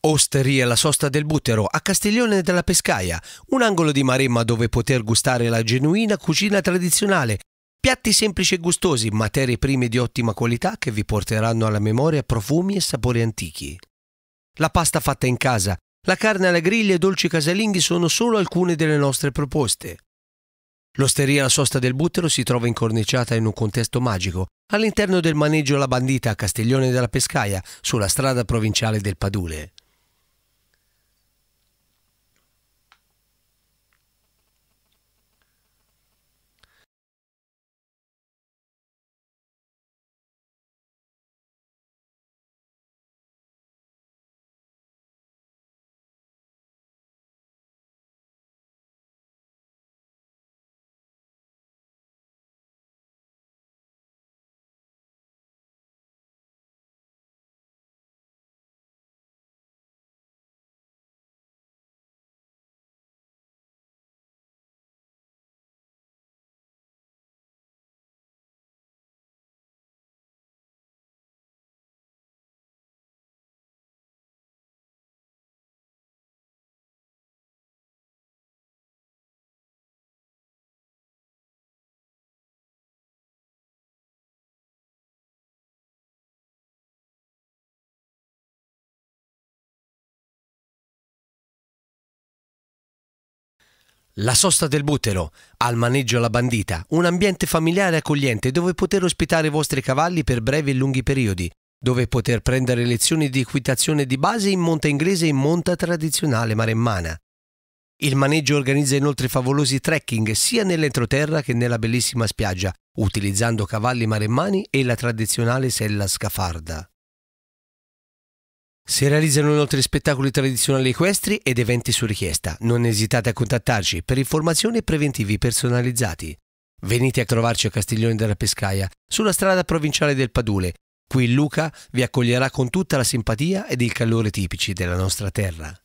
Osteria La Sosta del Butero, a Castiglione della Pescaia, un angolo di Maremma dove poter gustare la genuina cucina tradizionale, piatti semplici e gustosi, materie prime di ottima qualità che vi porteranno alla memoria profumi e sapori antichi. La pasta fatta in casa, la carne alla griglia e dolci casalinghi sono solo alcune delle nostre proposte. L'osteria La Sosta del Buttero si trova incorniciata in un contesto magico, all'interno del maneggio La Bandita a Castiglione della Pescaia, sulla strada provinciale del Padule. La sosta del Butero, al maneggio alla bandita, un ambiente familiare accogliente dove poter ospitare i vostri cavalli per brevi e lunghi periodi, dove poter prendere lezioni di equitazione di base in monta inglese e in monta tradizionale maremmana. Il maneggio organizza inoltre favolosi trekking sia nell'entroterra che nella bellissima spiaggia, utilizzando cavalli maremmani e la tradizionale sella scafarda. Si realizzano inoltre spettacoli tradizionali equestri ed eventi su richiesta. Non esitate a contattarci per informazioni e preventivi personalizzati. Venite a trovarci a Castiglione della Pescaia, sulla strada provinciale del Padule. Qui Luca vi accoglierà con tutta la simpatia ed il calore tipici della nostra terra.